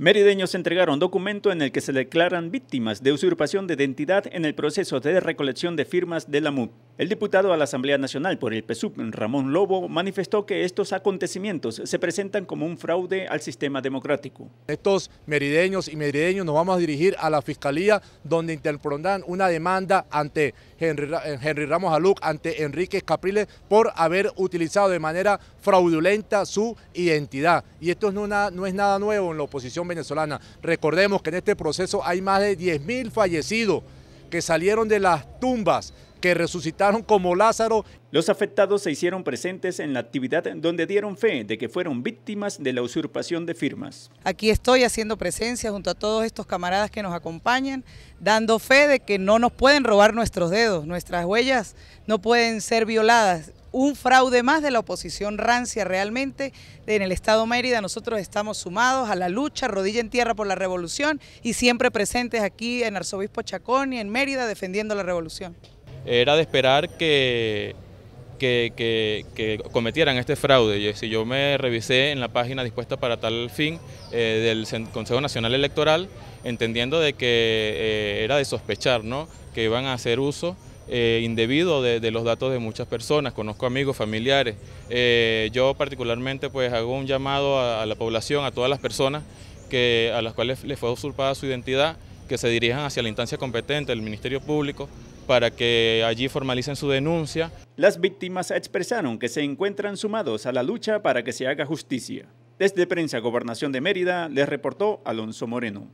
Merideños entregaron documento en el que se declaran víctimas de usurpación de identidad en el proceso de recolección de firmas de la MUP. El diputado a la Asamblea Nacional por el PSUV, Ramón Lobo, manifestó que estos acontecimientos se presentan como un fraude al sistema democrático. Estos merideños y merideños nos vamos a dirigir a la Fiscalía, donde interpondrán una demanda ante Henry, eh, Ramos Aluc, ante Enrique Capriles, por haber utilizado de manera fraudulenta su identidad. Y esto no no es nada nuevo en la oposición venezolana. Recordemos que en este proceso hay más de 10.000 fallecidos que salieron de las tumbas que resucitaron como Lázaro. Los afectados se hicieron presentes en la actividad donde dieron fe de que fueron víctimas de la usurpación de firmas. Aquí estoy haciendo presencia junto a todos estos camaradas que nos acompañan, dando fe de que no nos pueden robar nuestros dedos, nuestras huellas no pueden ser violadas un fraude más de la oposición rancia realmente en el Estado Mérida. Nosotros estamos sumados a la lucha, rodilla en tierra por la revolución y siempre presentes aquí en Arzobispo Chacón y en Mérida defendiendo la revolución era de esperar que, cometieran este fraude. Si yo me revisé en la página dispuesta para tal fin eh, del Consejo Nacional Electoral, entendiendo de que eh, era de sospechar ¿no? que iban a hacer uso eh, indebido de, los datos de muchas personas, conozco amigos, familiares. yo particularmente pues hago un llamado a, la población, a todas las personas que, a las cuales les fue usurpada su identidad, que se dirijan hacia la instancia competente, el Ministerio Público, para que allí formalicen su denuncia. Las víctimas expresaron que se encuentran sumados a la lucha para que se haga justicia. Desde Prensa Gobernación de Mérida les reportó Alonso Moreno.